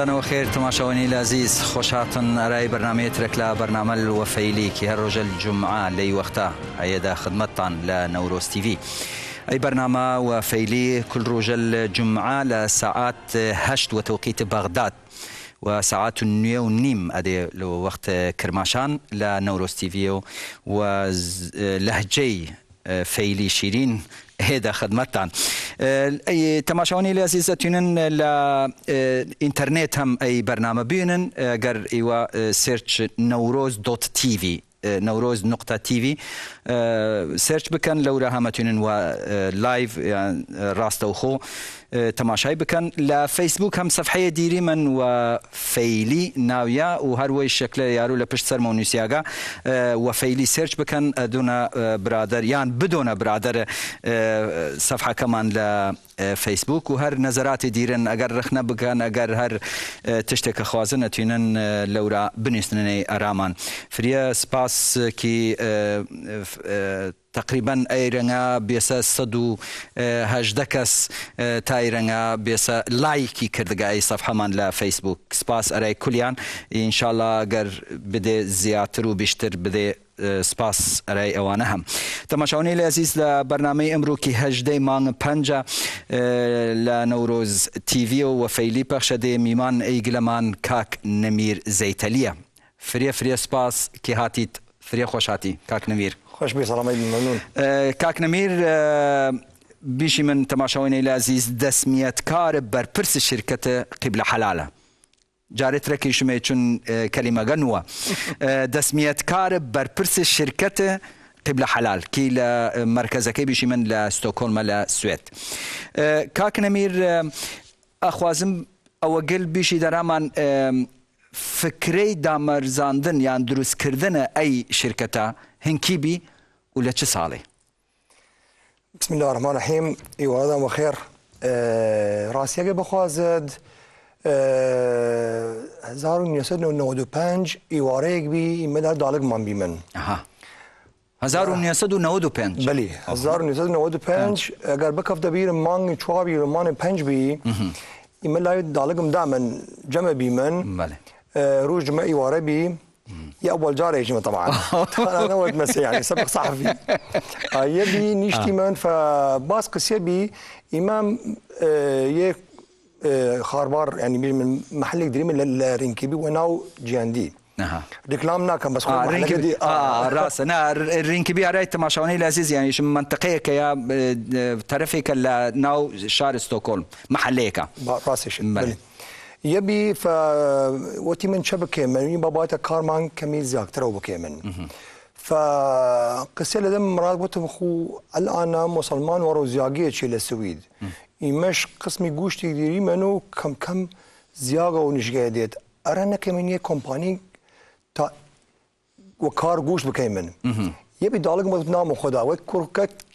کردنەوە خێر تەماشاوانی لازیز خۆش هاتن ئەرای بەنامەیەترێک لە بەرنامە وەفەیلیکی هەر ڕۆژە جمعا لەی وەختا خدمتان خدمەتتان لە نەورۆستیوی. أي برنامج وفيلي كل رجل الجمعة لساعات هشت وتوقيت بغداد وساعات النية ونيم أدي وقت كرماشان لنوروس و ولهجي فيلي شيرين هيدا خدمتان أه، اي تماشاوني العزيزة تونن لا أه، انترنت هم اي برنامج بينن اگر أه، ايوا سيرش نوروز دوت تي في نوروز نقطه تي في سيرش بكن لو همتونن و لايف يعني راست وخو تەماشای بکەن لە فیسبوک هەم سەفحەیە دیری من و فەیلی ناویە و هەروەی شکل یارو لە پشت سەر مۆنیسیاگا اه، و فەیلی سرچ بکەن اه، دونە اه، برادر یان بدۆنە برادرە سەفحەکەمان لە فیسبوک و هەر نەزەراتی دیرن ئەگەر رەخنە بگەن ئەگەر هەر تشتێکە خوازن نەتوینن لەورا بنیستنەی ئەرامان فریە سپاسکی تقریبان ئەیرەنگا بێسە هەدە کەس تایرەنگا بێسە لایکی کردگای سەف هەمان لە فەیسبوک سپاس ئەرای کولیان ئینشاالله گەر بدێ زیاتر و بیشتر بدێ سپاس ئەرای ئەوانە هەم تەماشاونەی لە عزیز لە بەرنمەی ئەمرۆکی هەژدەی مانگ پنج لە نەورۆز تیڤ و وەفەیلی پەخشەدێ میمان ئەیگلەمان کاک نەمیر زەیتەلیە فرێ فرێ سپاس کی هاتیت فرێ خۆشاتی کاک نەمیر خوش بي سلامي ممنون آه، كاك نمير آه، بيشي من تماشاوين العزيز دسمية كارب بر برس الشركة قبل حلالة جاريت ركي شمي چون كلمة آه، غنوة دسمية كارب بر برس الشركة قبل حلال كي لمركزك بيشي من لستوكولما لسويت كاك نمير اخوازم او قل بيشي درامان فکری دامرزاندن یان دروست کردن ای شرکتا هنکی بی uleče sale. بسم الله الرحمن الرحيم ايوا هذا وخير آه راسيا بي بخوازد آه 1995 ايواريك بي مدار دالك مان بي من اها 1995 بله 1995 اگر بکف دبیر مان چوابی مان پنج بی ایمه لای دالگم دامن جمع بی من بله روج جمع ایواره بی يا ابو الجار يا جماعه طبعا انا ولد مسيح يعني سبق صحفي آه، يبي نيشتيمان آه. فباسكس يبي امام آه، يك خاربار يعني من محلك دريم للرينكيبي وناو جياندي اها نعم. ريكلامنا كان بس آه رينكبي اه, آه راس انا رينكبي راي تماشوني العزيز يعني شو منطقيه كيا تعرفي ناو شار ستوكولم محليكا راسي شنو ف وەتی من چە بکێ منی باباتە کارمان کەمی زیاترەوە بکێ من. فقسە لەدەم مراد وتم خو الان مسلمان وەڕۆ زیاگەیەکی لە سوید. ئیمەش قسمی گوشتی دیری منو و كم کەم زیاگە و نیژگای دێت. ئەرە نەکەمن یە کۆمپانی تا وە کار گوشت من. یه بید دالگم از نام خدا و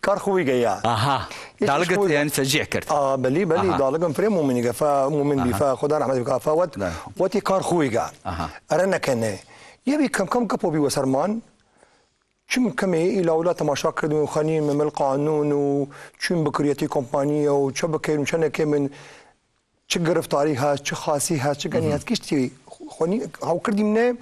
کار خوبی گیا آها دالگت یعنی تشجیع کرد آه بلی بلی دالگم فری مومنی گفت مومن بی خدا رحمت بکا فوت وقتی کار خوبی گا اره نکنه یه بی کم کم کپو بی وسرمان چون کمی ایلاولا تماشا کردیم و خانیم ممل قانون و چون بکریتی کمپانیا و چه بکریم چه نکمن چه گرفتاری هست چه خاصی هست چه گنی هست کشتی خونی هاو کردیم نه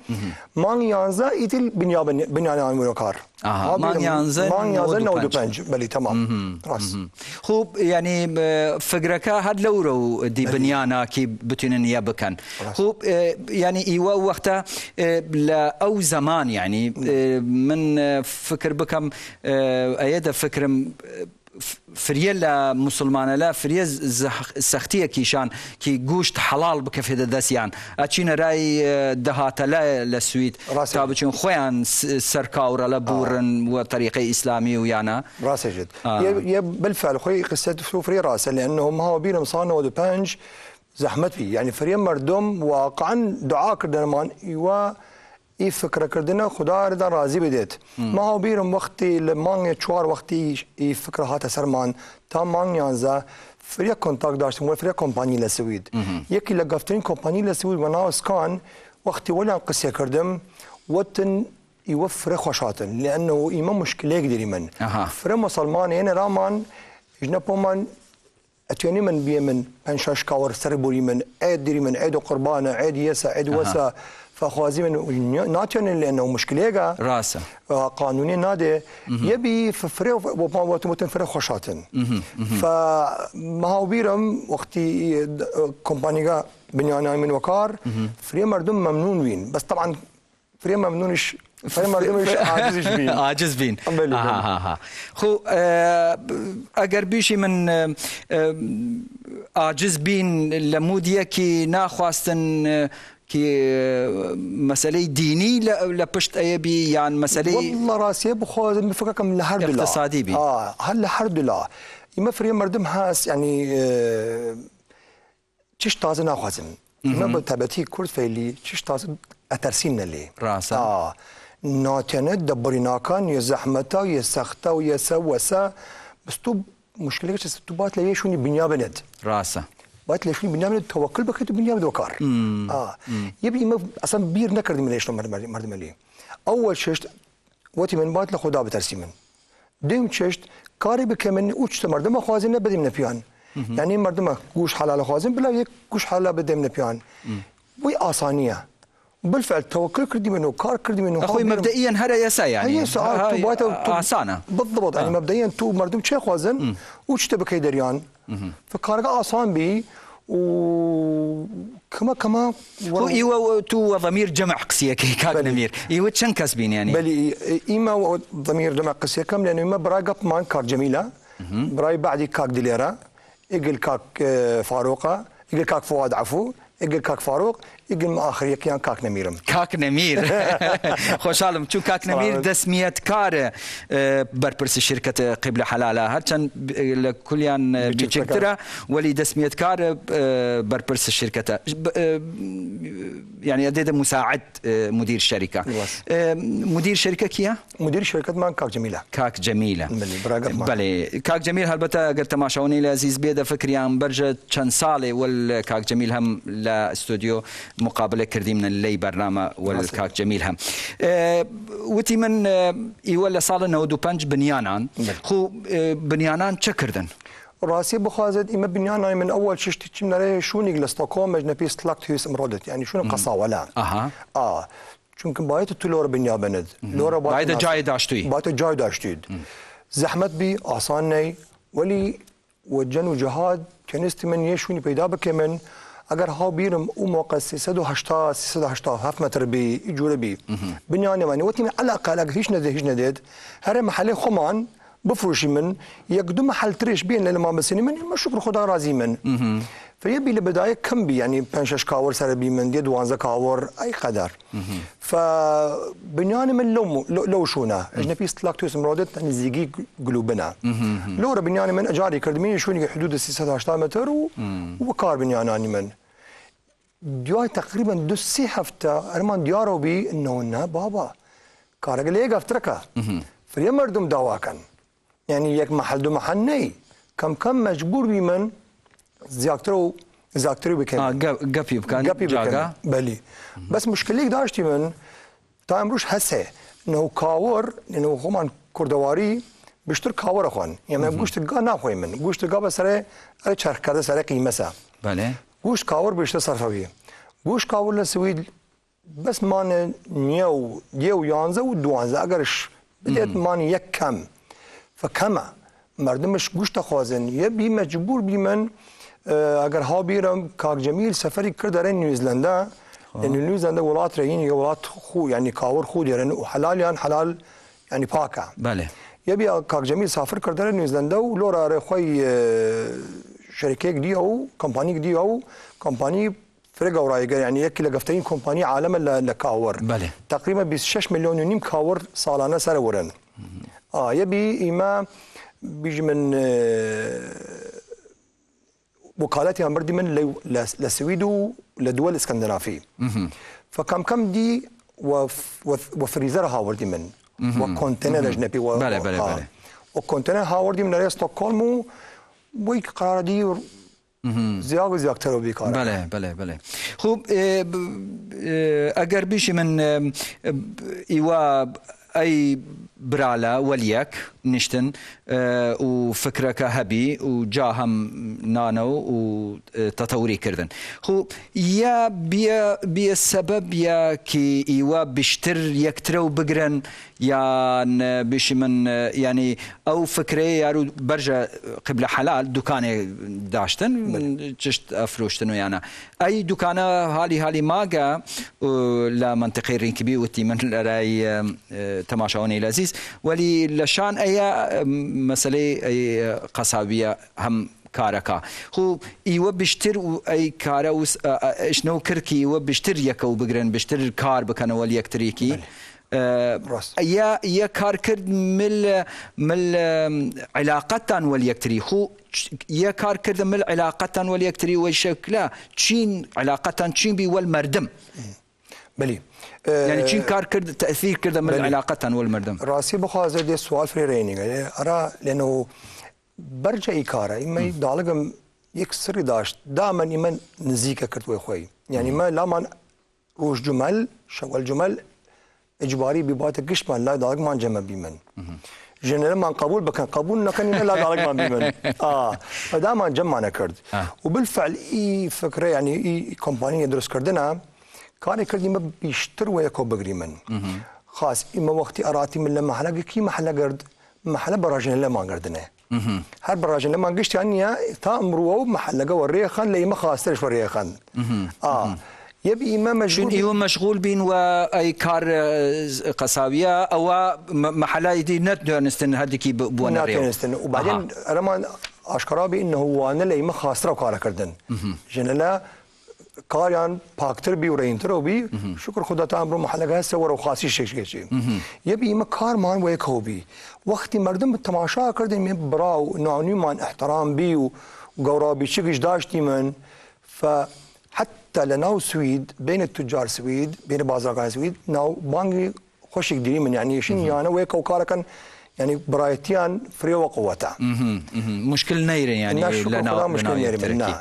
مان یانزا ایتل بنیا بنیان ورو کار مان یانزا مان یانزا پنج بلی تمام راست خوب اه، یعنی يعني فقركا هاد لورو دي بنيانا كي بتنن نیا بکن خوب یعنی ایوا وقتا اه، لا او زمان یعنی اه، من فکر بکم ایده فکرم فریە لە مسلمانە لە فریە سەختیەکیشان کی گوشت حەڵال بکەفێدە دەستیان ئەچینە رای دەهاتە لە لە سویت ڕاستا بچین خۆیان سەرکاورە لە بورن وە طریقی ئیسلامی و یانە ڕاستێژێت بلفعل خۆی قسە سوفری ڕاستە لەنەوە ماوە بیرم سانەوە پنج زەحمەتی یعنی فریە مردم واقعا دعا کردەرمان ئیوە ای فکر کردن خدا را راضی بدید ما ها بیرم وقتی لمانگ چوار وقتی ای فکر هات سرمان تا مانگ یانزا فریا کنتاک داشتیم و فریا کمپانی لسوید یکی لگفترین کمپانی لسوید و ناو سکان وقتی ولی قصه کردم وطن يوفر خوشاتن لانه ايما مشكله يقدر من فر فرا مسلمان هنا رامان جنا من اتوني من بيمن بنشاش كاور سربوري من عيد دري من عيد قربانه عيد يسا عيد وسا أه. فخوازی من ناتیان لانه مشکلی گا راسه قانونی يبي یه بی فری و پاموت متن فری خوشاتن ف مهاوبیرم وقتی کمپانیگا بنیانای من وكار فری مردم ممنون وین بس طبعا فری ممنونش فری مردمش عاجز بین عاجز بین ها ها ها خو اگر بیشی من عاجز بین لمودیه کی ناخواستن که مسئله دینی بشت اي بي يعني مسألة والله راسي بخو مفككم لهر الحرب اقتصادي بي اه هل الحرب لا يما فري مردم هاس يعني آه، تشش تازه ناخذم ما بتابتي كرد فيلي تشش تازه أترسين لي راسا اه ناتنه كان يا زحمته يا سخته ويا سوسه بس تو مشكله تبات ليشوني بنيابنت راسا باید ليش من نعمل التوكل بكت من نعمل وكار مم. اه مم. يبقى ما اصلا بير نكر من ليش مردم لي اول شيء وتي من بات لخدا بترسي من دیم چشت کاری بکنم من اوچت مردم خوازم نبدیم نپیان یعنی مردم گوش حلال خوازم بلا یک گوش حلال بدیم نپیان وی آسانیه بالفعل توكل كردي منه كار كردي منه اخوي مبدئيا هذا يسا يعني هي ساعات آسانه بالضبط يعني مبدئيا تو مردم شي خوازن وش تبكي دريان فقرر أصلا به وكما كما هو ايوا تو ضمير جمع قسيه كي كاك ضمير ايوا تشن كاسبين يعني بلي ايما ضمير جمع قسيه كم لانه ايما براي قط مان كاك جميله براي بعدي كاك ديليرا اقل كاك آه، فاروقه اقل كاك فؤاد عفو اگر کاک فاروق اگر ما آخر یکیان کاک نمیرم کاک نمیر خوشحالم چون کاک نمیر دسمیت کار بر پرس شرکت قبل حلاله هرچند کلیان بیچکتره ولی دسمیت کار بر پرس شرکت یعنی ادید مساعد مدير الشركه مدير شركه كيا مدير شركه مان كاك جميله كاك جميله بلي كاك جميل هلبتا اگر ما شوني العزيز بيدا فكري عن برجة چند ساله ول کاک جمیل هم لا استوديو مقابله كردي من اللي برنامه والكاك جميلها جەمیل هەم آه، وتی من ئیوە صاله ساڵە 95 بنيانان خو آه، بنيانان شكردن راسي بخازد إما بنيانا من أول ششتي تشمنا شونيك لستوكوم نبيس سلاكت هيس امرودت يعني شنو قصا ولا أها آه چونکە باید تو لور بنیا بند لۆرە باید جای داشتی باید جای داشتید زحمت بی آسان نی ولی و جن و جهاد تنستی من یه شونی پیدا من اگر ها بیرم او موقع 380 380 هفت متر بی جور بی بنیانی وانی وقتی من علاقه اگر هیچ نده هیچ ندید هر محل خمان بفروشی من یک دو محل ترش بین لما بسینی من شکر خدا راضي من فیه بیل بدایه کم بی یعنی پنشش کاور سر بی من دید وانزه کاور ای قدر بنیانی من لو لو شونا توی سمرادت تنی زیگی گلوبنا لو را بنیانی من اجاري كردمين شوني حدود 6 متر و, کار بنیانانی من diyor تقریبا دو سه هفته ارمان دیارو بی انه نه بابا کارگل یک افترکه فری مردم دعوا کن یعنی یک محل دو محل نی کم کم مجبور بی من زیاتر و زیاتر بکن گپی بکن گپی بکن بله بس مشکلی داشتی من تا امروز هسه نو کاور نو خمان کردواری بیشتر کاور خوان یعنی گوشت گا نخوی من گوشت گا بسره چرخ کرده سر قیمه سه بله گوشت کاور بیشتر صرفویه گوشت کاور لسوید بس مان نیو یو یانزه و دوانزه اگرش بدهت مان یک کم فکمه مردمش گوشت خوازن یه بی مجبور بی من اگر ها بیرم کار جمیل سفری کرده نیوزلنده یعنی نیوزلنده ولات رهین یا ولات خو یعنی کاور خو دیرن و حلال یان حلال یعنی پاکه بله یه بی کار جمیل سافر کرده نیوزلنده و لورا خوی شركه جديده او كومباني جديده او كومباني فرقه ورایګر يعني یک لقفتين كومباني عالم لكاور بله تقريبا ب 6 مليون ونيم كاور سالانه سره ورن اه يبي اما بيجي من آه، وكالاتي امردي من للسويد ولدول الاسكندنافي فكم كم دي وفريزر هاورد من وكونتينر اجنبي بله بله آه. بله وكونتينر هاوردي من ستوكهولم قرار دی و زیاد و زیادتر و بیکاره بله بله بله خوب اه، اه، اگر بیش من اه، ایوا ای برالا ولیک نشتن و فکر که هبی و جا هم نانو و تطوری کردن خو یا بیا بیا سبب یا که ایوا بیشتر یکتر و بگرن يعني باش من يعني او فكره يارو برجا قبل حلال دكانه داشتن من تشت افروشتن يعني اي دكانة هالي هالي ماغا لا منطقه رينكبي وتي من راي تماشاوني العزيز ولي لشان اي مساله اي قصابيه هم كاركا هو ايوه بيشتر اي كاروس شنو كركي ايوه بيشتر يكو بجرن بيشتر كار بكنا ولي اكتريكي راست یا یا کارکرد مل مل علاقتان ولیکتری خو یا کارکرد مل علاقتان ولیکتری و شکلا چین علاقتان چین بی والمردم بلی يعني شين كار كرد تاثير كده من العلاقات والمردم راسي بخوازر دي سوال فري رينينغ ارى لانه برجع ايكارا اما دالغم يك سري داشت دائما اما نزيكا كرت وي خوي يعني ما لامان روش جمل شوال جمل اجباري ببات قشمان لا دارك ما جمع بيمن جنرال من قبول بكن قبول نكن لا دارك آه، آه. ما بمن اه فدا ما جمع نكرد وبالفعل اي فكره يعني اي كومباني درس كردنا كان كردي ما بيشتر ويكو بقريمن خاص اما وقتي اراتي من لما حلقه كي محل قرد محل براجن لما قردنا هر براجن لما قشت يعني تا امرو محل وريخان لي ما خاصرش وريخان اه يبي إما مشغول شون إيو مشغول بين وأي كار قساوية أو محلات دي نت نستن هذيك بوانا ريو نستن وبعدين أه. رمان أشكرا بأنه هو أنا لي مخاصرة وكارا كردن جنلا کاریان پاکتر بی و رینتر و بی شکر خدا تا امرو محلقه هست و رو خاصی شکش گشی یه بی ایمه کار مان و یک هو بی وقتی مردم تماشا کردیم یه براو نانوی من احترام بی و گورا بی چگش داشتی من ف حتى لناو سويد بين التجار سويد بين بازرگان سويد ناو بانجي خوشك ديري من يعني شين يعني ويك وكاركن يعني برايتيان فري وقوتا مشكل نيرين يعني نعم، لنا مشكل نيرين نعم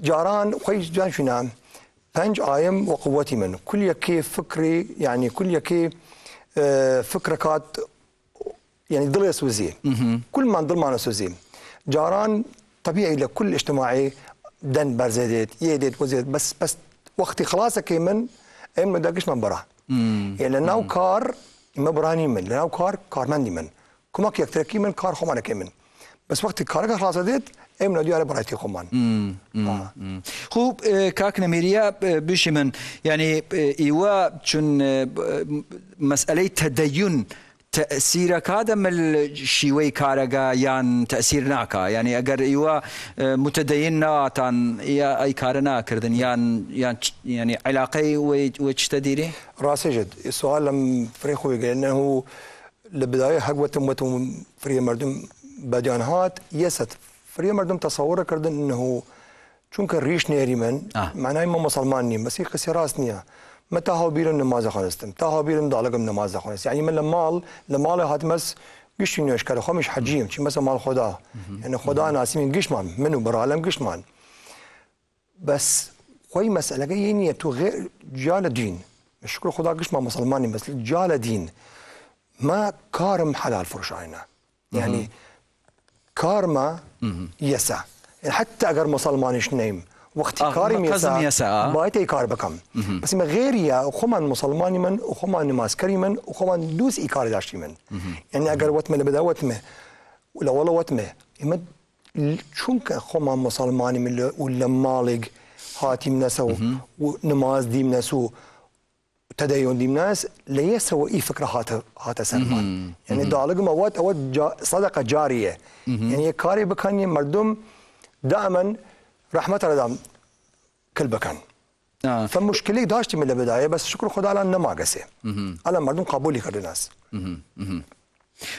جاران خيش جان شنام بنج آيم وقوتي من كل يكي فكري يعني كل يكي آه فكركات يعني ضل سوزي كل ما ضل معنا سوزي جاران طبيعي لكل اجتماعي دن برزيدت يديت وزيت بس بس وقت خلاصك من ام داكش من برا يعني ناو كار ما براني من ناو كار كار من دي من كما كي اكتر من كار خمانه كمن بس وقتي كار خلاص ديت ام نادي على براتي خمان خوب كاك اه، نميريا اه، بشي من يعني ايوا اه، تشن مساله تدين تأثير هذا من شوي كارغا يان يعني تاثير ناكا يعني اگر ايوا اه، متدين ناتان يا اي كارنا كردن يان يان يعني علاقه وش تديري راسي جد السؤال لم فريخو انه لبدايه حقوه وتم فري مردم بديان هات يست فري مردم تصور كردن انه چونك ريش نيري من آه. معناه ما مسلمان بس هي راس نيه ما تها بیرم نماز خانستم تها بیرم نماز خانست يعني من لمال لمال مس گشتی نیش کرد خامش حجیم چی مثلا مال خدا یعنی خدا ناسیم گشمان منو برالم گشمان بس مسئله مسألة جاينية تو غير جال دین مشکل خدا قش ما مسلماني بس جال دین ما كارم حلال فرش عينا يعني كارما يسا حتى اگر مسلمانيش نیم واختكار آه، ميساء آه. بايتي كار بكم بس ما غير يا خمان مسلماني من خمان نماسكري من وخمان دوس إيكار داشتي من يعني أجر وتمه لبدا وتمه ولا ولا وتمه إما چونك خمان مسلماني من ولا مالك هاتي نسو ونماز دي نسو تدين دي ناس ليس هو اي فكره هات هات سلمان يعني دالق مواد او جا صدقه جاريه يعني كاري بكاني مردم دائما رحمت رضام كل بكان آه. فم مشکلی من البداية بس شكر خدا ما قسي على مردم قابولي كرد الناس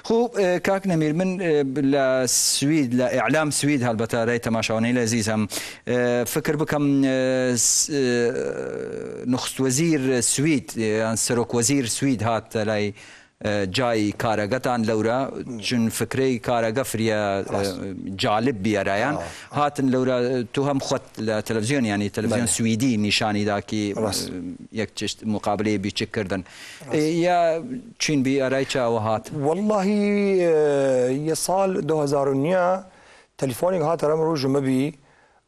خو آه، كاك نمير من آه، لە سوید لە ئیعلام سوید هەلبەتارەی تەماشاوانەی فكر بكم نخست وزير سويد يعني سروك وزير سويد هات لأي جایی کارگەتان لەورە چون فکرەی کارەگە فریە جالب بیێرایان هاتن لەورە تو هەم خۆت لە تەلەڤزیۆن ینی تەلەڤزیۆن سوئدی نیشانیداکی یەک چشت مقابلەیە بیچک کردن یا چین بی ئەرای چاوە هات واللهی یە سال 2009 تەلیفۆنێک هاتە ئەم ڕۆژ مەبی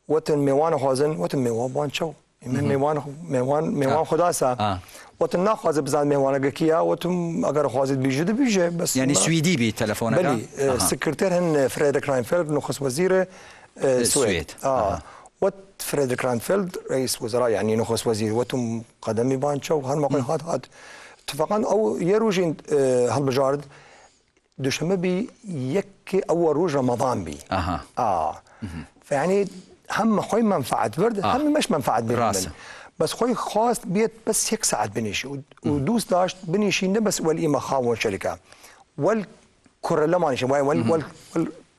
وتن میێوانە خوازن وتن میێوان بوان چاو من میوان میوان میوان خداسا وتن ناخوازه بزن مهوانه گکیا وتم اگر خوازت بیجه ده بیجه بس یعنی سویدی بی تلفن بلی اه، سکرتر هن اه، فريدريك راينفيلد نخص وزیر السويد اه وت آه. فريدريك راينفيلد رئيس وزراء يعني نخص وزير قدمی قدمي بانشو هر مقل هات هات اتفاقا او یه این يروجين بجارد دوشنبه بی یک اول روج رمضان بی اها اه فيعني هم خوی منفعت برد هم مش منفعت برد بس خۆی خواست بيت بس هيك ساعت بنیشی و دووست داشت بنیشی نەبەس وەل ئیمە خاوەن شەرەکە وەل کوڕە لەمانیشە وای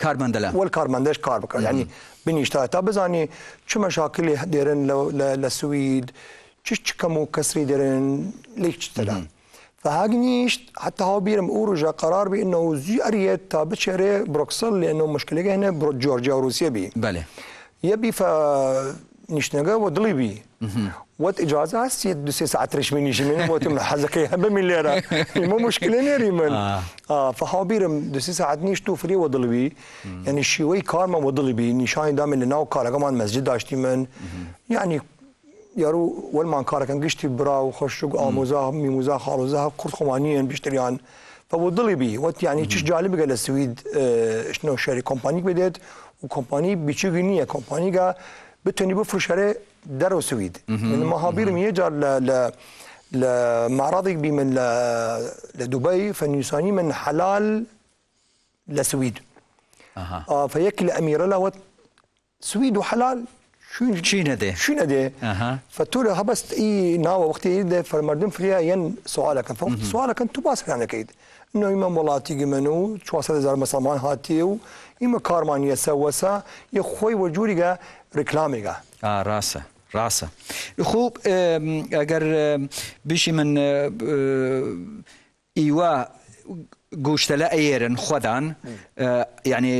کارمەندە وەل کارمەندەش کار بکە ینی يعني بنیشتا تا بزانی چ مەشاکلی دێرن لە سوید چ چکەم و کەسری دەرن لێک چتەدان. فهاجنيش حتى هو بيرم أورجا قرار بأنه زي أريد تابتشري بروكسل لأنه مشكلة هنا جورجيا وروسيا بي بله يبي فنشنقا ودليبي وات اجازه هست یه دو سه ساعت رش بنیشیم موتیم حزقی همه میلیره ما مشکلی نریم آه فحابیرم دو سه ساعت نیش تو فری ودل بی یعنی شیوه کار ما ودل بی نشانی دام لناو کارگمان مسجد داشتیم من یعنی یارو ول من کارکن گشتی برا و خوشتوگ آموزا میموزا خالوزا کرد خمانیان بیشتریان فودل بی وات یعنی چیش جالب گل سوید شنو شری کمپانی بدید و کمپانی بیچیگی نیه کمپانی گا بتونی بفروشره درو سويد المهابير ميجر ل ل لمعرضك من لدبي فنيساني من حلال لسويد اها آه فيكل امير له سويد وحلال شو شو ندي شو ندي اها فتولي هبست اي ناوى وقت يدي فالمردم فيها ين سؤالك فوقت سؤالك انت باس يعني كيد انه يما والله تيجي منو شو صار زار مسلمان هاتيو يما كارمان يسوسا يا خوي وجوري ريكلامي اه راسه راسه خوب ئەگەر بشی من ئیوا گوشتە لە ئەێرن خۆدان یعنی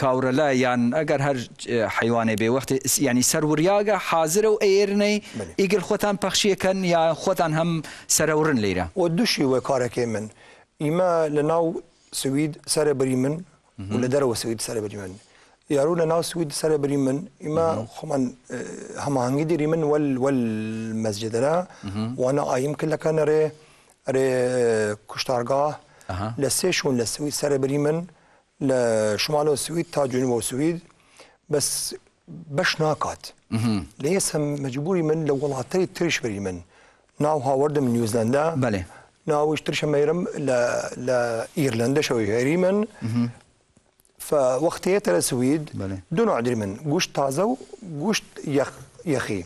کاورە لە یان ئەگەر هەر حیوانێ بێ وەختی ینی سەروریاگە حاضرە و ئەێرنەی ئیگر خۆتان پەخشیەکەن یا خۆتان هەم سەرورن لێرە و دوشی وە کارەکەی من ئیمە لە ناو سوید سەرەبری من و لە دەرەوە سوید سەرەبری من يرون ناس ويد سر بريمن إما خمان هم هنجي دي ريمن وال والمسجد لا وأنا أيم كلا كان ري ري كشتارجاه لسيشون لسويد سر بريمن لشمال السويد تا جنوب السويد بس باش ناقات ليس مجبوري من لو والله تري تريش بريمن ناو هاورد من نيوزيلندا بله ناوش ترش ميرم ل ل إيرلندا شوي هريمن ترى تلسويد دون عدري من گوشت تازه و گوشت یخ یخی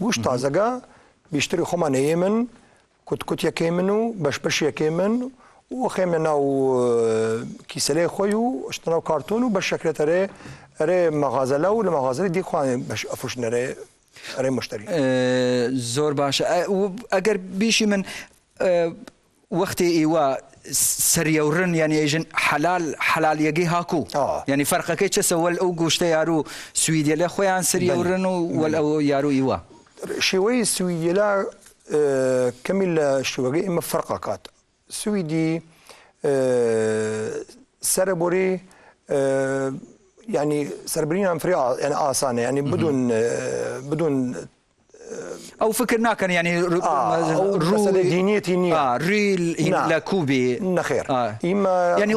گوشت تازه گا بیشتری خمانه كوت کت کت باش باش بش بش یکی من و خیم ناو و اشتناو كارتون و بش شکلت ري ري مغازه لو لمغازه دی بش افوش نري ري مشتري آه، زور باشا اگر آه، بيشي من آه، وقت ايوا سريورن يعني ايجن حلال حلال يجي هاكو آه. يعني فرق كي تسول او گوشته يارو سويديا لا خويا سريورن ولا يارو ايوا شوي سويديا لا اه، كمل شوي اما فرقه كات سويدي آه سربوري يعني اه، سربرين عن فريق يعني آسانة يعني بدون اه، بدون او فكرناك يعني آه رو دينيه اه ريل نعم. لا كوبي نخير آه. إما يعني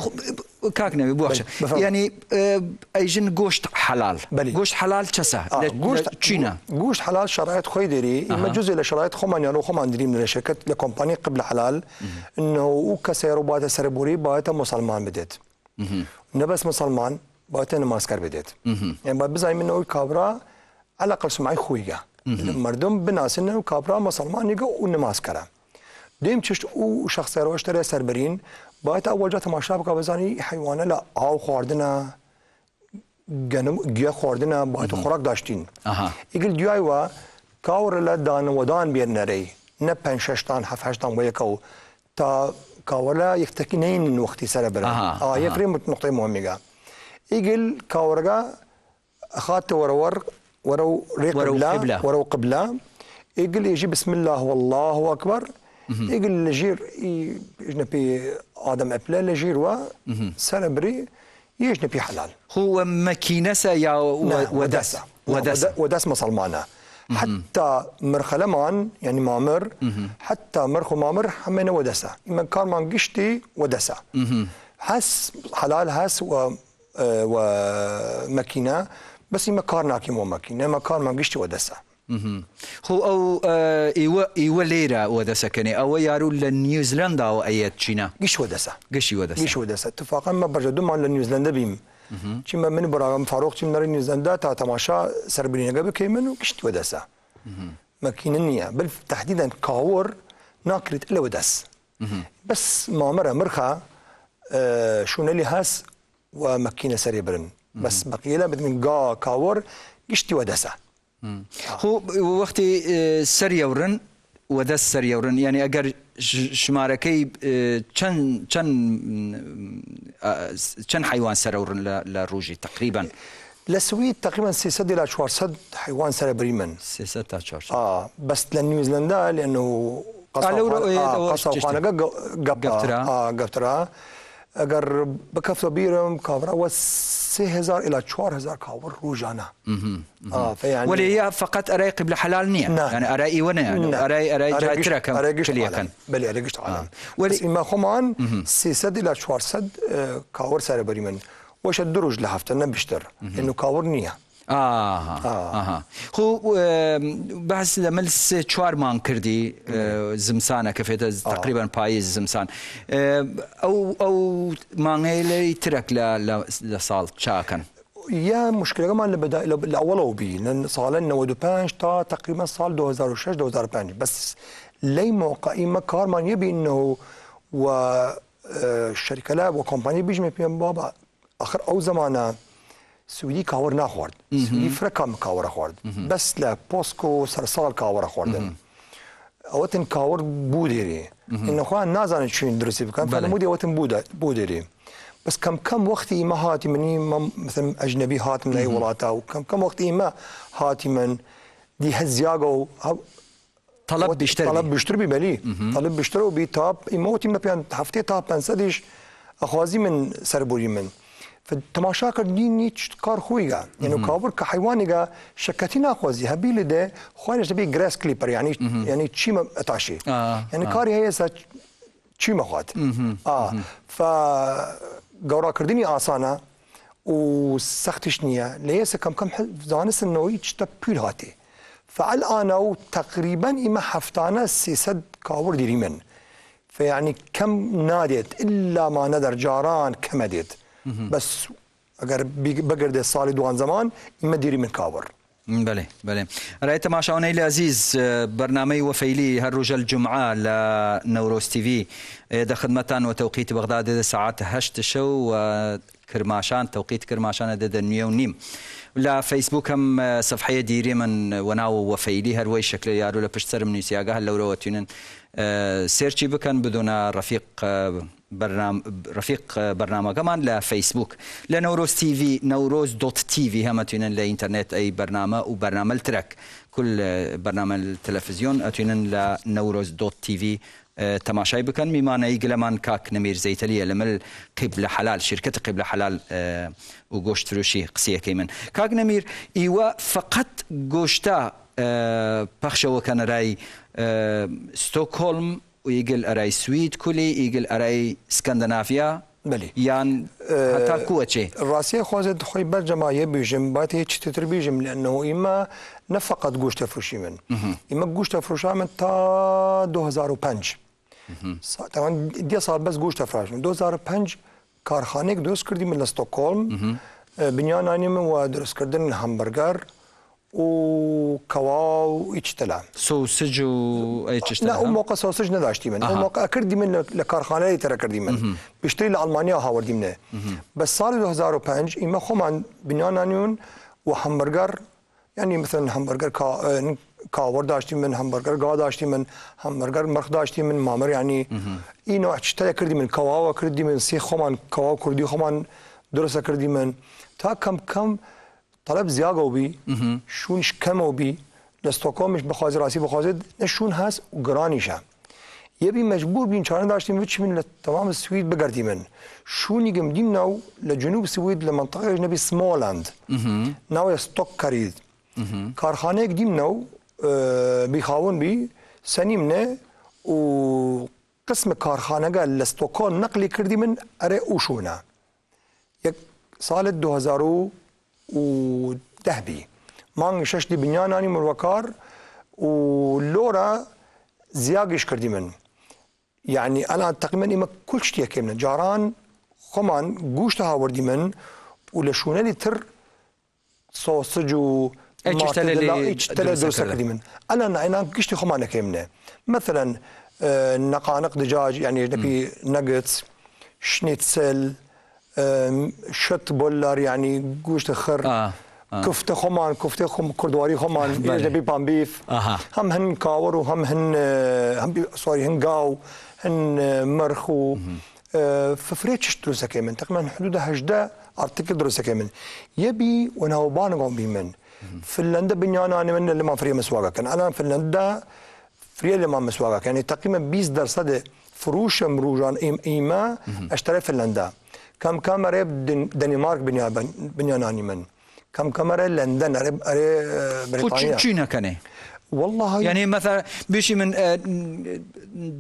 كاكنا بوحشة يعني آه ايجن غوشت حلال بلي. غوشت حلال تشسا آه. غوشت تشينا غوشت حلال شرائط خوي ديري اما جزء لشرائط خمان يعني خمان ديري من الشركات لكومباني قبل حلال انه وكسيرو باتا سربوري باتا مسلمان بديت نبس مسلمان باتا ماسكر بديت يعني بزعم انه كابرا على الاقل سمعي خويا مردم بناسنه و کابرا مسلمان یگه و نماز کرد دیم چشت او شخص روشتر سربرین باید اول جا تماشا بکا بزانی حیوانه لعاو خواردنه گنم گیا خواردنه باید خوراک داشتین ایگل دیوای و کاور لدان ودان بیر نری نه پنج ششتان هفت هشتان و یکو تا کاورلا یکتکی نین وقتی سر برن آه یک ریم نقطه مهمی گا ایگل کاورگا خات ورور ورو ريق قبلة, قبلة ورو قبلة يقول يجي بسم الله والله أكبر يقول لجير يجنبي آدم أبلا لجير و سنبري يجنبي حلال هو مكينسة يا نعم، ودس ودس ودس مسلمانه حتى مرخله يعني مامر حتى مرخو مامر حمينا ودسة من كان مان قشتي ودسة هس حلال هس و آه، وماكينه بس ما كارنا ناكي مو ماكي نما كار ما قشتي ودسا هو او ايوا اه، ايوا ليرا ودسا كان او يارو لنيوزيلندا او ايات تشينا قش ودسا قش ودسا قش ودسا اتفاقا ما برجو دوم لنيوزيلندا بيم چې ما من برا فاروق چې نري نيوزيلندا تا تماشا سربلينا قبل كيمن قش ودسا ما كينيا بل تحديدا كاور ناكريت الا ودس بس اه، ما مره مرخه شونلي هاس وماكينه سريبرن بس بقيله بدن جا كاور قشتي ودسه خو ورن آه، سر یورن ورن يعني ینی شماركي ژمارەکەی چەند حیوان حيوان لە ڕژی لروجي تقريبا سوید تقريبا 600 لا 400 حیوان سرە بریمن سیسە تا چهار آه، بەست قصر قصر قصر قصر قصر قصر گەپترا آه، اگر به بیرم کاورا و سه هزار الى چهار هزار کاور روزانه آه، ولی هي فقط ارای قبل حلال نیه یعنی ارای و نه یعنی ارای ارای جاتره کم کلیه کن بله ارای گشت عالم آه. ولی ما خمان 300 الى 400 کاور سر بری من وش الدروج لهفته نبیشتر اینو کاور نیه آها آه. آها خو بحث لملس چوار مان کردی زمسانه که فیتا تقریبا پاییز زمسان او او مانگیلی ترک لسال چاکن يا مشكله كمان لبدا لاولو بي لان صالن 95 تا تقريبا صال 2006 2005 بس لي موقعي ما كارمان يبي انه و شركه و وكومباني بيجمع بيهم بابا اخر او زمانه سويدي كاور نخورد سويدي فرقام كاور خورد بس لا بوسكو سرسال كاور خورد اوتن كاور بوديري ان خو نازان چین درسي بکن فالمودي اوتن بودا بوديري بس كم كم وقتي ما هاتي مني مثلا اجنبي هات من اي ولاتا وكم كم وقتي ما هاتي من دي هزياغو طلب بيشتري طلب بيشتري بمالي طلب بيشتري بي تاب اموتي ما بيان هفتي تاب بنسديش اخوازي من سربوري من تماشا کرد نی نی کار خویگا یعنی کابر که حیوانیگا شکتی نخوازی هبیل ده خوارش بی گراس کلیپر یعنی یعنی چی تاشی یعنی کاری هیسا چی مخواد آه ف گورا کردنی آسانه و سختش نیه لیسه کم کم زانست نوی چتا پیل هاتی فالآن او تقریبا اما هفتانه 300 کاور دیری من فیعنی کم نادیت الا ما ندر جاران کم دید بس اگر بگرده سالی دوان زمان اما دیری من کاور بله بله رأي تماشاوني العزيز اه، برنامج وفيلي هالرجة الجمعة لنوروز تي في اه، ده خدمتان وتوقيت بغداد ده ساعات هشت شو وكرماشان توقيت كرماشان ده دنيا ونيم لا فيسبوك هم اه، صفحية ديري من وناو وفيلي هروي شكل يارو لبشتر من نيسياقه هلورو وتينن سيرشي بكن بدون رفيق برنامج رفيق برنامج كمان لفيسبوك لنوروز تي في نوروز دوت تي في هم تينن لإنترنت أي برنامج وبرنامج الترك كل برنامج التلفزيون تينن لنوروز دوت تي في تماشى بكن مما ای گلمان كاك نمير زیتلی لمل قبل حلال شركة قبل حلال آه، و گوشت قصية كيمن كاك نمير إيوا فقط جوشتا پخش آه، كان راي آه، ستوكهولم ايجل اراي سويد كلي ايجل اراي اسكندنافيا بلي يعني حتى كوتشي الراسية خوازد خوي برجما يبيجم باتي تشتتر بيجم لأنه إما نفقت قوش تفرشي من إما قوش تفرشا من تا 2005 طبعا دي صار بس قوش تفرش من 2005 كارخانيك دوس كردي من ستوكولم بنيان آنيم و درس كردن همبرجر وكوا وإيش تلع سوسج وإيش تلع لا أو موقع سوسج نداشتي اه، من أو موقع أكردي من لكارخانة ترى كردي من بيشتري لألمانيا هاوردي منه بس صار 2005 إما من عن بنيانانيون وهمبرجر يعني مثلا همبرجر كا كاور داشتي من همبرجر غا داشتي من همبرجر مرخ داشتي من مامر يعني اي نوع تشتري كردي من كواو كردي من سي من كواو كردي خمان درس كردي من تا كم كم طلب zjago bi, shun shkemo bi, لستوکامش به خواهد راسی به خواهد نشون هست و گرانیش هم یه بی مجبور بین چاره داشتیم و چی من تمام سوئد بگردیم من شونی گم دیم ناو لجنوب سوئد لمنطقه نبی سمالند ناو استوک کرید کارخانه گدیم ناو اه، بی بي سنيمنا و قسم کارخانه گل لستوكون نقلي کردیم من أري أوشونا يك سالة 2000 ودهبي مانغ شش دي بنيان اني مروكار ولورا زياق ايش كردي يعني انا تقريبا اما كل شتي كامل جاران خمان قوشت هاوردي ولا شونالي تر صوصج و ايش تلا دوسا كردي من انا انا قشتي خمان كامل مثلا آه نقانق دجاج يعني نبي ناجتس شنيتسل شت بولار يعني گوشت خر آه. آه. كفته خمان كفته خم كردواري خمان بام بيف آه. هم هن كاور وهم هن هم آه، سوري هن قاو هن مرخو آه، ففريتش دروسه كمان تقريبا حدود 18 ارتكل دروسه كمان يبي وناو بي من فنلندا بنيانا انا من اللي ما فريا مسواقه كان أنا فنلندا فريا اللي ما مسواقه يعني تقريبا 20 درصد فروش مروجان ايما اشتري فنلندا كم كم ريب دنمارك بنيا بنيا ناني من كم كم ريب لندن ريب بريطانيا تشينا كاني إيه؟ والله يعني مثلا بشي من آه،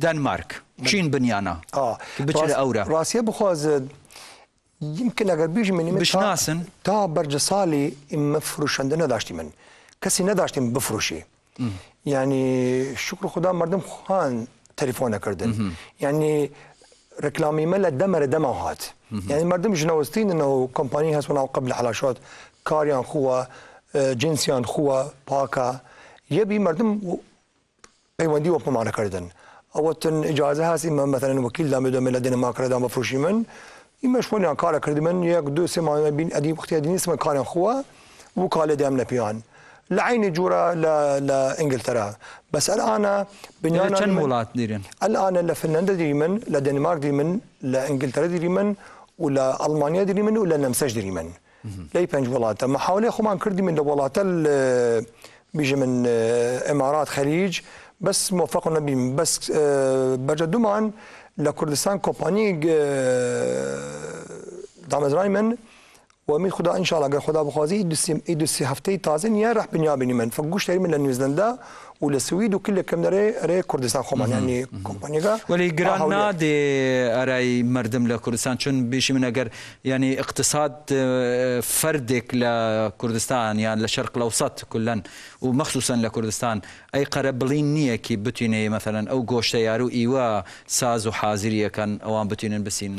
دنمارك شين بنيانا اه بشي الاورا راسيا بخوز يمكن اگر بيجي من بش ناسن تا برج صالي مفروش عندنا نداشتي من كسي نداشتي من بفروشي يعني شكر خدا مردم خان تليفونه كردن يعني رکلامی مل دم دمر دم هات یعنی مردم جنوستين انه كومباني هسونا قبل حلاشات کاریان خوا اه، جنسیان خوا پاکا یه بی مردم پیوندی و پمانه کردن اوتن اجازه هست من مثلا وکیل دام بدم ملت دنمارک دام بفروشی من این مشمول کار کردی من یک دو سه ماه بین ادیب وقتی ادی نیست من کارم خوا و کال دام نپیان لعيني جورا لانجلترا بس الان بنيانا يعني كم ولات ديرين الان لفنلندا ديريمن من لدنمارك ديري لانجلترا ديريمن ولا المانيا ديريمن ولا النمسا ديري لي بنج ولاته محاوله خمان كردي من ولاته بيجي من آه، امارات خليج بس موفق نبي بس آه، برجدومان لكردستان كومباني آه، دامز رايمن و امید خدا الله اگر خدا بخوازی ای دو سه هفته تازین یه رح بنیا بینی من فگوش تری من لنیوزلندا ولا السويد وكل كم ري ري كردستان خوما يعني كومبانيغا ولي غرانادي راي مردم لكردستان شن بيش من اگر يعني اقتصاد اه، فردك لكردستان يعني للشرق الاوسط كلن و مخصوصا لە کوردستان ئەی قەرە بڵین نییەکی بتوینێ مەمثلەن ئەو گۆشتە یار و ئیوە ساز و حازریەکەن ئەوان بتوینن بسین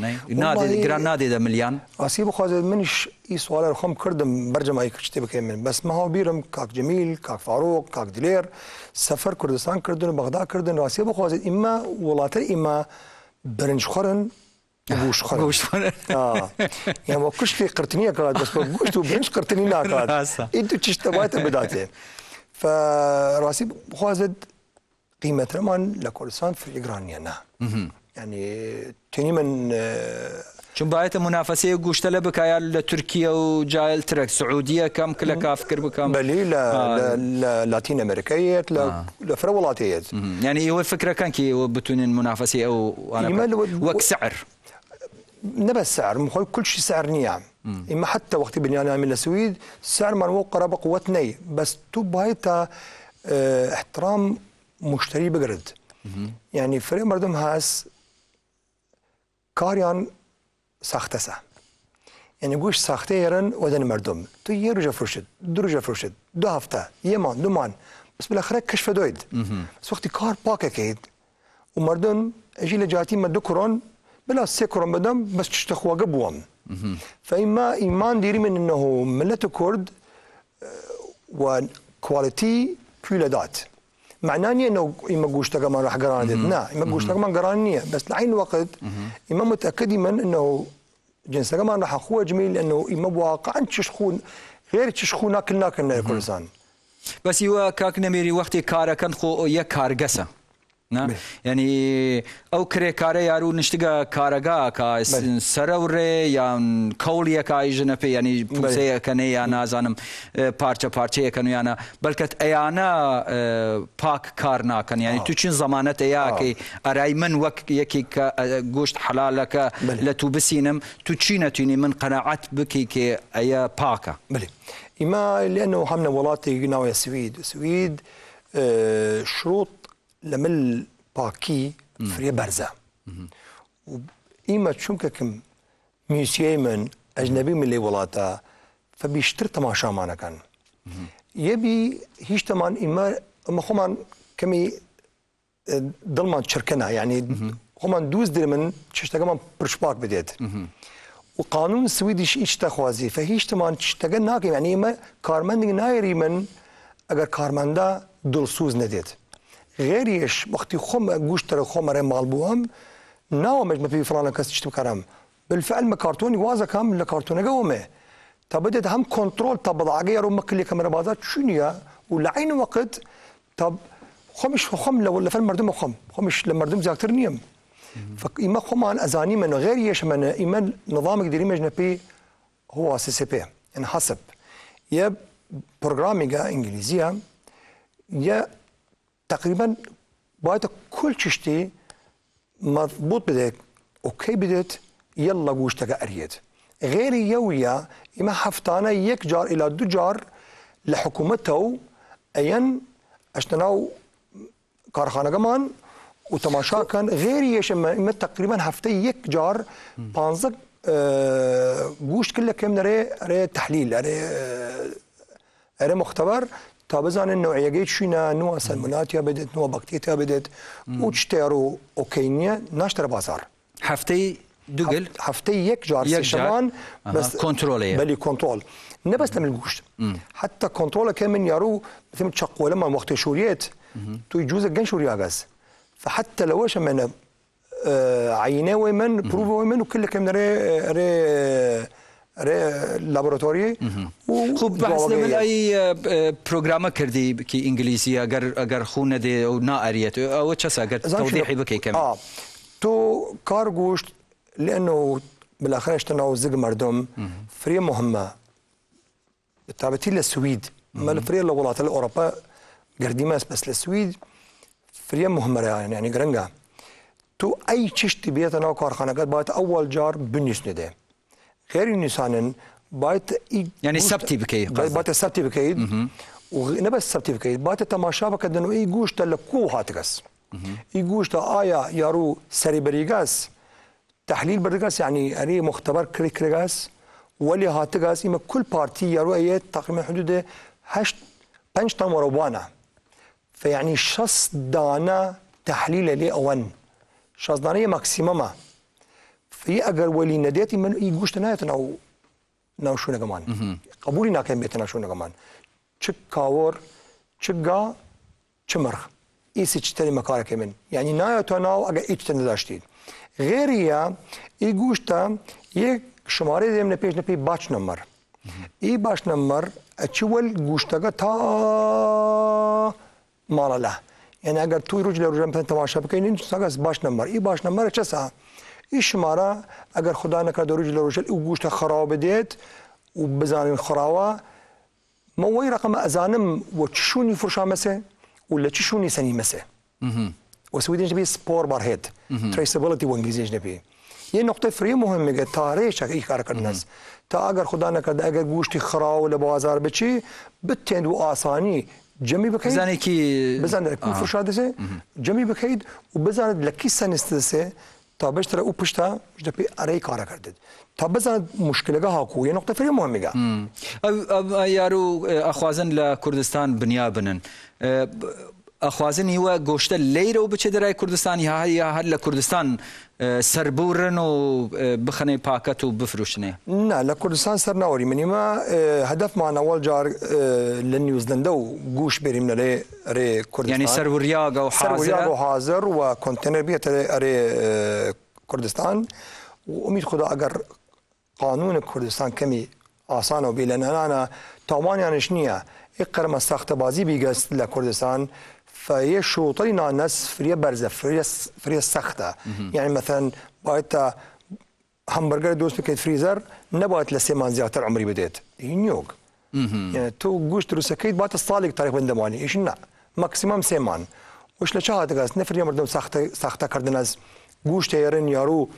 گران نادێدە ملیان ئاسی بخوازێت منیش ئی سوالە خۆم کردم بەرجەمایی کشتی بکەین من بەس مەها بیرم کاک جمیل کاک فاروق کاک دلێر سەفەر کوردستان کردن و بەغدا کردن ڕاستی بخوازێت ئیمە وڵاتە ئیمە برنج خورن گوش خورن یعنی کشتی قرتنیە کات بەس گوشت و برنج قرتنی ناکات ئیدو چشتەباتە بداتێ فراسيب خوازد رمان لكورسان في إجرانيا نعم يعني تني من شو اه، باید منافسه گوشت لب که لتركيا وجايل ترك سعودية كم سعودیه كافكر بكم بلي بکم بلی ل آه. ل لاتین امریکایت ل آه. لفرولاتیت هو الفكرة كان كي بتون المنافسة او انا وكسعر نبى السعر مخول كل شيء سعر نيام اما حتى وقت انا من السويد سعر مرمو قرابه قوتني بس تو بايتا اه احترام مشتري بقرد يعني فريق مردم هاس كاريان ساخته سا يعني قوش ساخته يرن ودن مردم تو یه روز فروشد دو روز دو هفته یه مان دو مان بس بالاخره كشف دويد بس وقت كار باك اكيد ومردم اجي لجاتي ما دو کرون بلا سيكرا مدام بس تشتخوا قبوهم فإما إيمان ديري من أنه ملة كرد وكواليتي دات معناني انه اما قوشتا كمان راح قران لا اما قوشتا كمان قرانيه بس لعين الوقت اما متاكد من انه جنسا كمان راح اخوه جميل لانه اما واقعا تشخون غير تشخون ناكل ناكل ناكل بس هو كاك نميري كارا كان خو یە کارگەسە ینی ئەو کرێکارە یار و نیشتگە کارەگا سرە و ڕێ یان کەڵیەکای ژنە پێ ینی پوسەیەکەنێ یا نازانم پارچە پارچەیەکەن یانە بەلکەت ئەیانە پاک کار ناکەن ینی تو چین زمانەتە یاکەی ئەرای من وەک یەکی کە گۆشت حلالەکە لە تو بسینم تو چی نەتوینی من قەنەعات بکی کێ ئەیە پاکە بلی ئیما لێنەوە هەمنە وڵاتی ناوە سوید سوید شروط لەمل پاکی فرێ بەرزە و ئیمە چونکەکم میوسیای من ئەجنەبی من لێ وڵاتە فەبیشتر تەماشامانەکەن یەبی هیچتەمان ئیمە ئەمە خۆمان کەمی دڵمان چرکەنا یعنی خۆمان دووز در من چشتەکەمان پرشپاک بدێت و قانون سویدیش هیچ تەخوازی فە هیچتەمان شتەکە ناکەین ینی ئمە کارمەندی نایری من ئەگەر کارمەندە دڵسوز نەدێت خم وەختی خم گوشترە خۆمەڕێ ماڵبووم ما في فلانە کەس شت بالفعل ما كارتوني وازەکەم لە کارتونەکەەوەمێ تا بدێت هەم کۆنتترۆل تا كنترول ڕۆ مەکلێکە مەرە بازار چونیە و لە والعين وقت خمش خم لو ولا لەفەر مردم خم خمش لە مردم زیاتر نیم فإما عن أزاني من غير من إما نظامك ديري مجنبي هو سي سي بي حسب يا بروجراميغا إنجليزية يا تقريبا باید كل شتي مضبوط بدك اوكي بدت يلا جوشتك اريد غیر یویا اما هفتانه يك جار الى دو جار لحكومته اين اشتناو گمان و تماشا كان غیر یش اما تقريبا هفته يك جار بانزك آه کل كلها نره ري ري تحليل مختبر تا بزانن نوعیەگەی چینه نوع سەرموناتیا بدێت نوع بەکتێتیا بدێت وچتێر و ئۆکەینە ناشتە بازار هفته دوگل هفته یک جار یەکشەوان کۆنتترۆلی بەلی کۆنتۆل نەبەستە من گوشت کنترل که من یارو مثل ما وقت شوریت تو جوز گن شوری شووریاگەز فحتى لوش اه، من عینه و من و من و کل کم نره اه، لابراتوری و خب بحث من ای پروگرام کردی که انگلیسی اگر اگر خونه دی او نا اریت او چس اگر توضیحی بکی کم آه. تو کار گوشت لانه بالاخره اشتنا زق مردم فري مهمه بالتابتي للسويد ما الفري لولات الاوروبا قرديماس بس للسويد فري مهمه يعني يعني جرنجا تو اي تشتي بيت انا كارخانه قد بايت اول جار بنيس نديه her insanın بايت يعني سبتي بكي بايت سبتي بكي ونبا سبتي بكي بايت تماشا بك دنو اي جوش لكو هاتكس اي جوش تا ايا يارو سري بريغاس تحليل بريغاس يعني اري مختبر كري كريغاس ولي هاتكاس اما كل بارتي يارو اي تقريبا حدود 8 5 تام وروبانا فيعني شص دانا تحليل لي اون شص دانا ماكسيمما i agar wali ne deti men i gushtonahet në u në u shumë e gëman. Mm -hmm. Kabuli në kemë betë në shumë e gëman. Që kavor, që ga, që mërë. I si që tëri më kare kemin. Yani në ajo të në u agar i që të në dashtin. Gheria i gushta je shumare dhe në pesh në pej bach në mërë. Mm -hmm. I bach në mërë e që wal gushta ga ta marala. Yani agar tu i rujgjë le rujgjë më të në të mashë, përkejnë në që sa ga së bach në mërë. I bach në mërë e që sa? این شماره اگر خدا نکرد دەروج لە او گوشت خراب دید و و بزانین ما وای رقم ازانم و چشونی فشامەسێ و لچشونی لە چشونی سەنی مەسێ وسويدنج بي سبور تریسیبلیتی و وانجليزيش نبي یه نقطه فری مهمه که تاریخ ای کار کردن است تا اگر خدا نکرد اگر گوشتی خرا و لبازار بچی بتند و آسانی جمعی بکید بزنی که بزنی که فرشاد سه جمعی بکید و بزنید لکی سنست سه تا بیشتر او پشتا جدا پی اری کار کردید تا بزن مشکلگا هاکو یه نقطه فری مهمی گا او, او یارو اخوازن لکردستان بنیا بنن ئەخوازن هیوە گۆشتە لەیرە و بچێ دەرای کوردستان یا یا هەر لە کوردستان سربورن و بخەنەی پاکەت و بفروشنێ نا لە کوردستان سەر ناوەری منیمە هەدفمانەوەڵ جار لە نیوزلندە و گوش بێریم لەلێ ڕێ کوردیانی سەروریاگە و حاضر و کۆنتنەر بێتە ئەرێ کوردستان و امید خدا ئەگەر قانون کوردستان کەمی ئاسانە و بێ لە نەنانە تاوانیانش نییە. قەرمە ساختەبازی بیگەست لە کوردستان فهي طلينا على الناس فريا بارزه فريا فريا سخته يعني مثلا بايتا همبرجر دوست بكيت فريزر نبغت لسيمان زياده العمري بديت ينيوك يعني تو تروس كيت بايت الصالق طريق دماني ايش نا ماكسيمم سيمان وش لشاهد غاز نفر يمردم سخته سخته كردناز جوش يرن يارو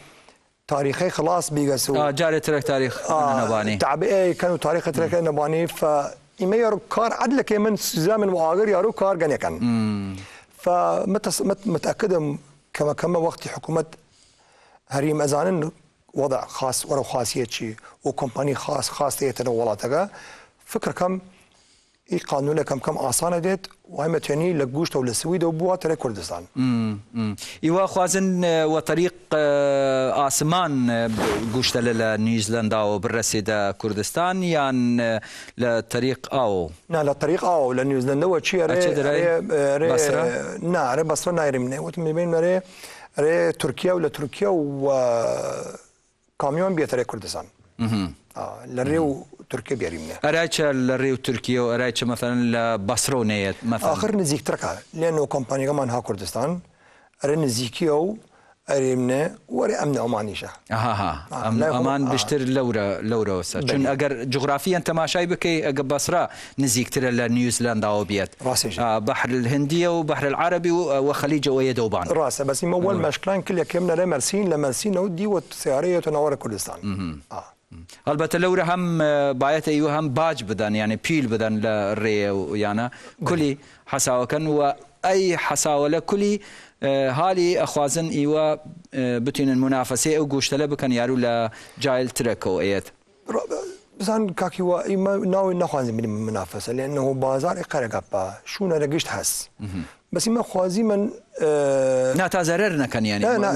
تاريخي خلاص بيغسو اه جاري ترك تاريخ آه نباني ايه كانوا تاريخ ترك نباني ف ima yarog kar adleke min zamen muagir yarog kar ganekan فمتاكدم كما كما وقت حكومه هريم ازانن وضع خاص ورا خاصيه شي وكمباني خاص خاص تيتنا ولاتك فكر كم اي قانون كم كم اسانه ديت واما ثاني لقوشته ولا السويد وبوها ترى كردستان امم ايوا خوازن وطريق اسمان قوشته لنيوزيلندا وبالرسيدة كردستان يعني لطريق او نا لطريق او لنيوزيلندا وشي ري ري نا ري بصرنا يرمنا وتمين ري ري تركيا ولا تركيا و كاميون بيتري كردستان اها لريو تركيا بيرمنا أرايتش الريو تركيا أرايتش مثلا البصرونية مثلا آخر نزيك تركها لأنه كومباني كمان ها كردستان أري نزيكيو أريمنا وري أمن أمانيشا أها ها آه، أم أمان آه. بشتر لورا لورا شن أجر جغرافيا أنت ما شايب كي أجر بصرة نزيك ترى لنيوزيلندا أو بيت آه بحر الهندية وبحر العربي آه، وخليج ويدوبان راسه بس يمول مشكلان كل كمنا لمرسين لمرسين ودي وتسيارية تنور كردستان آه. البته لو هم آه، باید ایو هم باج بدن یعنی يعني پیل بدن لری و یعنی کلی حساو کن و ای حساو لکلی هالی آه، اخوازن ایو آه، بتونن منافسه او گوشتله بکن یارو لجایل ترکو ایت بزان كاكي وإما ناوي نخوازن من المنافسة لأنه بازار إقرقبا شو نرقشت هست بس إما خوازي من آه نه تا ضرر نكن يعني نه نه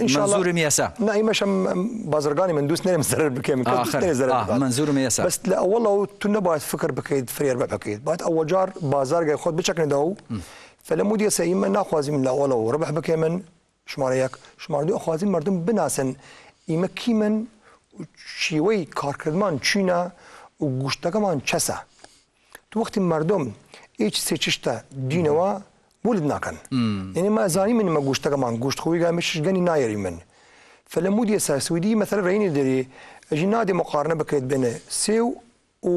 إن شاء الله منظور مياسا نه إما شم بازرقاني من دوس نرم ضرر بكيم آه آخر زرر آه منظور مياسا بس لا والله تنا بعد فكر بكيد فرير بقى بكيد بعد أول جار بازار جاي خود بشكل داو فلمود يسا إما ناخوازي من لا والله ربح بكيمن شماره یک شماره دو خوازی مردم بناسن ایما کیمن شیوه کارکردمان چینا و گوشتگمان چسه تو وقتی مردم ایچ سیچشتا دینوا ولد ناكن يعني ما زاني من ما گوشت کمان گوشت خوی مش جاني ناير من فلمود یسا سويدي مثلا رینی دری أجي نادي مقارنه بكيت بين سيو و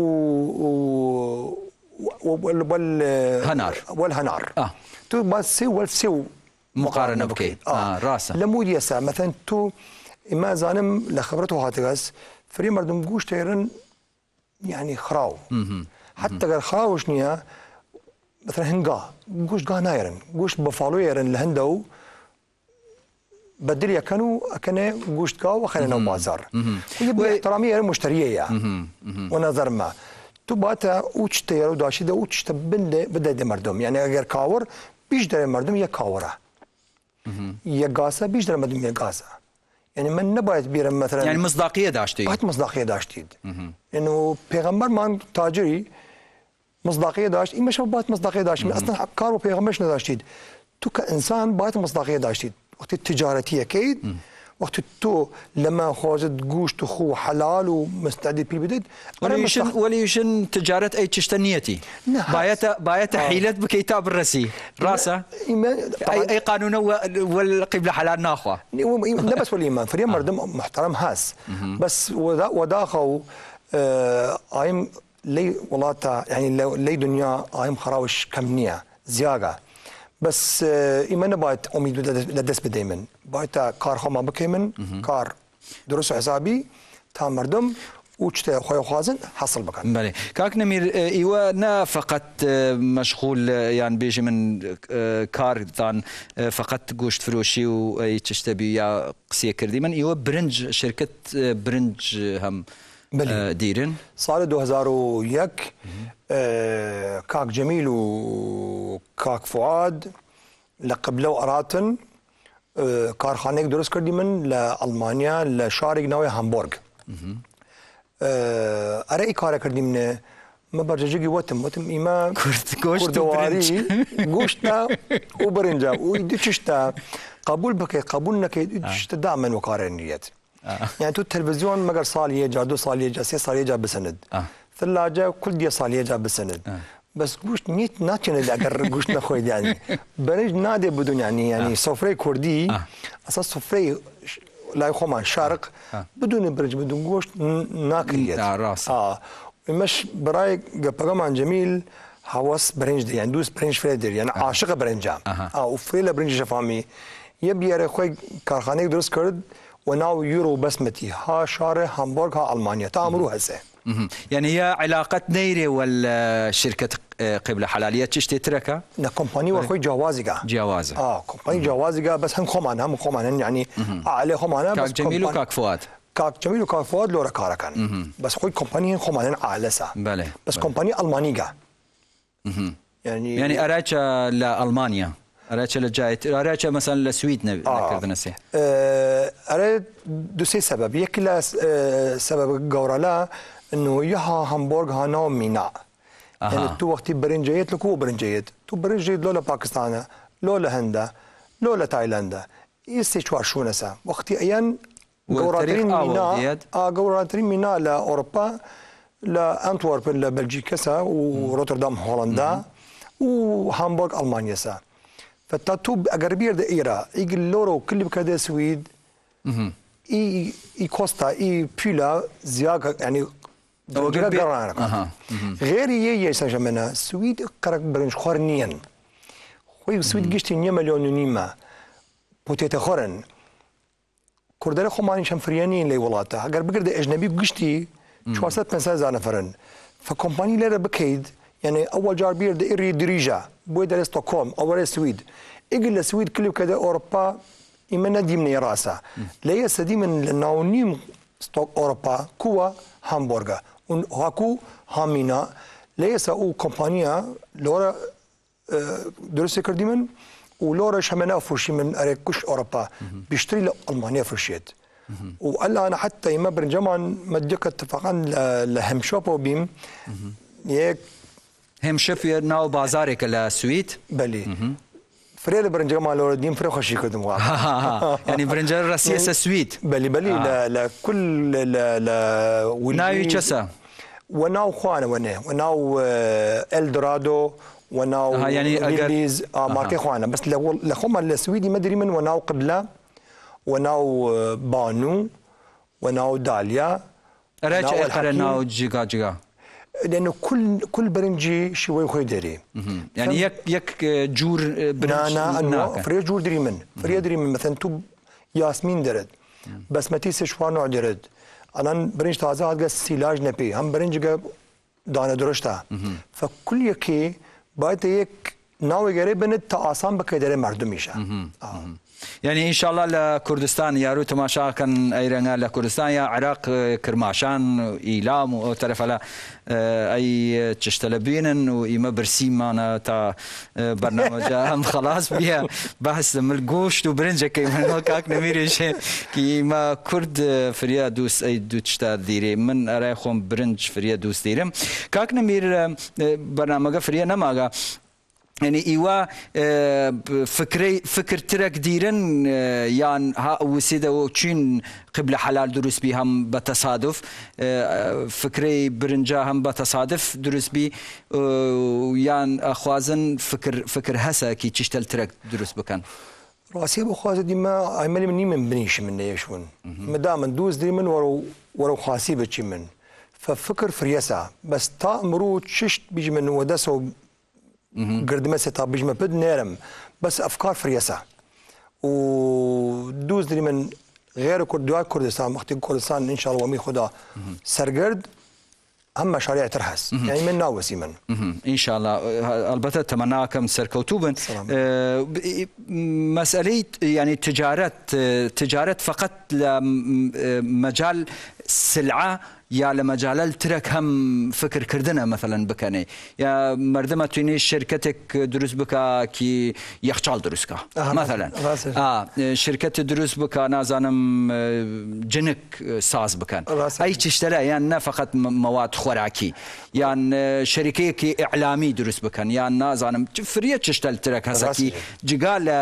وال وال هنار والهنار اه تو بس سيو والسيو مقارنه بكيت اه, آه لمود لمود يسا مثلا تو ما زانم لخبرته هاتغاز فري مردم قوش تيرن يعني خراو حتى قال خراو شنيا مثلا هنگاه گوش گاه نایرن گوش بفالو یرن لهنده و بدل یکن و اکنه گوشتگاه و خیلی نو بازار و به احترامی یرن مشتریه یا و نظر ما تو باید او چته یارو داشته ده او چته بنده بده ده مردم یعنی اگر کاور بیش در مردم یک کاوره یک گازه بیش در مردم یک گازه یعنی من نباید بیرم مثلا یعنی مصداقیه داشتید باید مصداقیه داشتید یعنی پیغمبر من تاجری مصداقيه داشت اما مشابه بايت مصداقيه داشت من اصلا افكار و پیغمبرش نداشتید تو كانسان بايت مصداقيه داشتيد وقت التجارتيه كيد وقت تو لما خوزت قوشت خو حلال ومستعد بي بدد وليشن وليشن تجارة اي تشتنيتي بايتا بايتا آه. حيلت بكتاب الرسي راسا اي اي قانون والقبلة حلال ناخوة لا بس والايمان فريم آه. مردم محترم هاس بس ودا وداخو آه... ايم لي ولاتا يعني لي دنيا ايم خراوش کەم نییە بس ايمان آه، بايت نەباید ئۆمید لە بايتا كار من باید كار دروس من کار تا مردم وشتي خويا خوازن حصل بكا بلي كاك نمير آه، ايوا فقط آه، مشغول يعني بيجي من كار ثان فقط غوشت فروشي و تشتبي يا قسيه كردي من ايوا برنج شركه برنج هم بله دیرن سال 2001 کاک جمیل و کاک فعاد لقبله و اراتن کارخانه درست کردی من لالمانیا لشارک ناوی هامبورگ اره ای کار کردی من ما برجگی وتم وتم ایما گوشت و برنج گوشت و برنج و دو چشتا قبول بکه قبول نکه دو چشتا دامن و کارنیت آه. يعني تو التلفزيون مقر صال يجا دو صال يجا سي صال يجا بسند آه. ثلاجة كل دي صال يجا بسند آه. بس گوشت نیت ناتونه اگر گوشت نخورید یعنی برنج ناده بدون یعنی یعنی سفره کردی اصلا سفره لای خوما شرق بدون برنج بدون گوشت ناکرید راست آه مش برای قبقمان جميل هوس برنج دي يعني دوس برنج فيدر يعني عاشق برنجا اه وفيلا برنج شفامي يبي يا خوي كارخانه درس كرد وناو يورو بسمتي ها شارع هامبورغ ها المانيا تامرو هسه يعني هي علاقة نيري والشركة اه، اه، قبل حلالية تشتي تركا نا كومباني وخوي جوازيكا جوازة اه كومباني جوازيكا بس هم خمان هم خمان يعني عليه خمان بس كاك جميل وكاك فؤاد كاك جميل وكاك فؤاد لورا كاركان بس خوي كومباني خمان اعلى سا بله بس كومباني المانيكا يعني يعني اراجا لالمانيا اريتش لجايت اريتش مثلا لسويد نبي آه. نسي آه اري دو سي سبب يكلا آه، سبب غورالا انه يها هامبورغ ها ميناء مينا آه. يعني تو وقت برنجيت لكو برنجيت تو برنجيت لولا باكستان لولا هندا لولا تايلاندا يسي شو شو نسا وقت ايان غورالين مينا اه غورالين ميناء لا اوروبا لا انتورب لا بلجيكا سا وروتردام هولندا وهامبورغ المانيا سا Tatu agarbir dhe era, لورو loro këllim ka اها suid, i, i kosta, i pyla, zjaka, yani دوجا اها غير هي يا سان جمانا سويد كرك برنش خورنين خوي سويد قشت نيا مليون نيما بوتيتا خورن كردار خو ماني شم فريانين لي ولاتا اگر بقرد اجنبي 400 500 زانه فرن فكومباني لره بكيد يعني اول جار بير دي اري دريجا بويدا لستوكهولم او السويد اجل السويد كل كذا اوروبا اما نادي من راسا لا يستدي من ناونيم اوروبا كوا هامبورغا هاكو هامينا ليس او كومبانيا لورا آه، درست كرديمن ولورا شمنا فرشي من اريكوش اوروبا بيشتري بیشتری فرشيت فرشید و الان حتی ما برنجمان مدیک اتفاقا لهمشاپو بیم یک هم شفیر ناو بازاری کلا سویت بله فريل برنجر مال الدين فريق خشي كدم يعني برنجر راسيس سويت بلي بلي آه. لا كل لا لا وناوي تشسا وناو خوانا ونه وناو الدرادو وناو آه يعني انجليز آه ماركي خوانا بس لا السويدي ما ادري من وناو قبله وناو بانو وناو داليا راجع قرناو جيجا جيجا لانه كل كل برنجي شوي خوي داري يعني يك يك جور برنج نا نا فري جور دري من فري دري من مثلا تو ياسمين درد بس ما تيسي شوا نوع درد الان برنج تازه هاد سيلاج نبي هم برنج دانه درشتا فكل يكي بايت يك ناوي غريب بنت تا آسان بكدره مردمیشه یعنی انشاءالله لە کوردستان یارو تەماشاکەن ئەیرەنگە لە کوردستان یا عراق کرماشان ئیلام و ئەو تەرەفە لە ئەی چشتە لە بینن و ئیمە برسیمانە تا بەرنامەجە هەم خلاص بیە بەحس مل گۆشت و برنجەکەی منەوە کاک نەمیرێشێ کیمە کورد فریا دووس ئەی دوو شتا دیرێ من ئەرای خۆم برنج فرە دووس دیرم کاک نەمیر بەرنامەگە فرە نەماگە يعني إيوا فكري فكرترك ديرن يعني ها وسيدا وتشين قبل حلال دروس بي هم بتصادف فكري برنجا هم بتصادف دروس بي يعني أخوازن فكر فكر هسا كي تشتل ترك دروس بكان راسي بخواز ديما عملي مني من بنيش من يشون مدام ندوز دي من ورو ورو خاصي بتشي من ففكر فريسة بس تا مرو تششت بيجي من ودسو گردمە سێتا بژمە بد نيرم بس افكار فریەسە ودوز دووزری من غير كرد دوا غێر کورد دوای ان شاء الله انشاڵوەمی خدا سرگرد ئەم مەشارەیە تر هەست یعنی من شاء الله البته تمنى كم سەرکەوتوو أه مساله يعني تجاره تجاره فقط لە سلعه یا لە مەجاالل ترەک هەم فکرکردنە مثلەن بکەنێ یا مردمە توینێ شرکتێک دروست بککی یەخچال دروستکە مثلەن شرکت دروست بک نازانم جنک ساز بکەن ئەی چشتەرە یان نەفقەت مواد خۆراکی یان شریکەیەکی ئەعلامی دروست بکەن یان نازانم فریە چشتەل ترەک هەزەکی جگال لە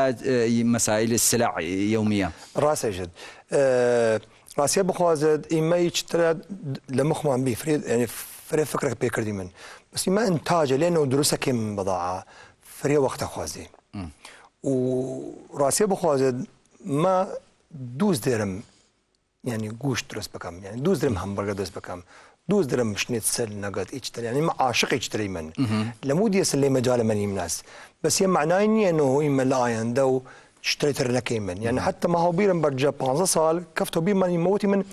مەسایل سلع یومیە ڕاستێژن. راستی بخوازد اما هیچ ترى لمخما بي فريد يعني فري فكرك بيكردي من بس اما انتاجه لانه دروسه كم بضاعه فري وقت خوازي وراستی بخوازد ما دوز درم يعني گوش درست بکم يعني دوز درم همبرگر درست بکم دوز درم شنیتسل نگات ایچتر يعني ما عاشق ایچتری من لمودی اصلا مجال من ناس بس یه معنای نیه انه ایمه لآینده و شتێترە يعني من نعم. ما هو بيرن برجا 15 سال بي بیمانی موتي من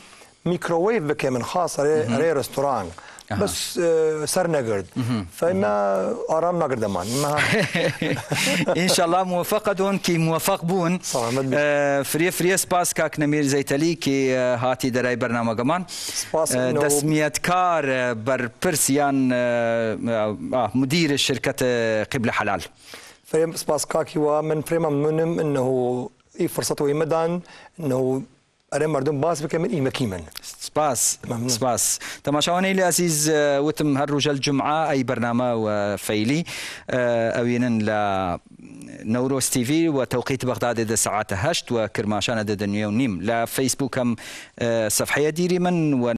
ميكروويف بکەی من خاص ڕێ ڕستۆران. بس سر آه، نقرد فانا ارام نقردمان ان شاء الله موفقة كي موفق بون آه، فري فري سباس كاك نمير زيتلي كي آه، هاتي دراي برنامج كمان تسميت كار بر برسيان مدير الشركة قبل حلال فريم سباس كاكي ومن فريم منم انه اي فرصته مدان انه ريم مردم باس بكمل اي مكيمن سباس ممنون. سباس تماشاوني لي عزيز آه، وتم هالرجال الجمعة أي برنامج وفيلي آه، اوينا لا نوروز تي في وتوقيت بغداد إذا ساعات هشت وكرماشان إذا نيوم نيم لا فيسبوك هم آه، صفحية ديري من